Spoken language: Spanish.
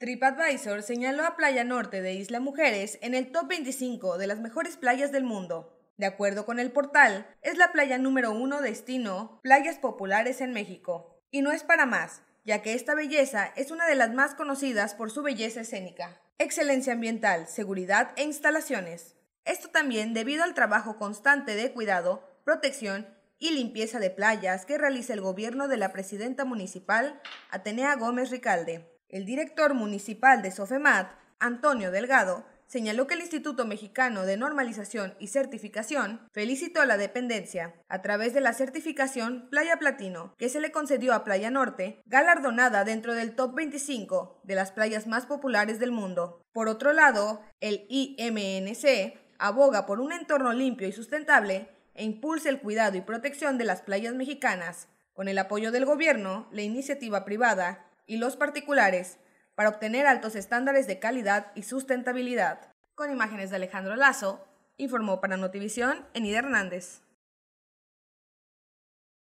TripAdvisor señaló a Playa Norte de Isla Mujeres en el top 25 de las mejores playas del mundo. De acuerdo con el portal, es la playa número uno destino playas populares en México. Y no es para más, ya que esta belleza es una de las más conocidas por su belleza escénica, excelencia ambiental, seguridad e instalaciones. Esto también debido al trabajo constante de cuidado, protección y limpieza de playas que realiza el gobierno de la presidenta municipal, Atenea Gómez Ricalde. El director municipal de Sofemat, Antonio Delgado, señaló que el Instituto Mexicano de Normalización y Certificación felicitó a la dependencia a través de la certificación Playa Platino que se le concedió a Playa Norte, galardonada dentro del top 25 de las playas más populares del mundo. Por otro lado, el IMNC aboga por un entorno limpio y sustentable e impulsa el cuidado y protección de las playas mexicanas, con el apoyo del gobierno, la iniciativa privada y los particulares para obtener altos estándares de calidad y sustentabilidad. Con imágenes de Alejandro Lazo, informó para Notivisión Enid Hernández.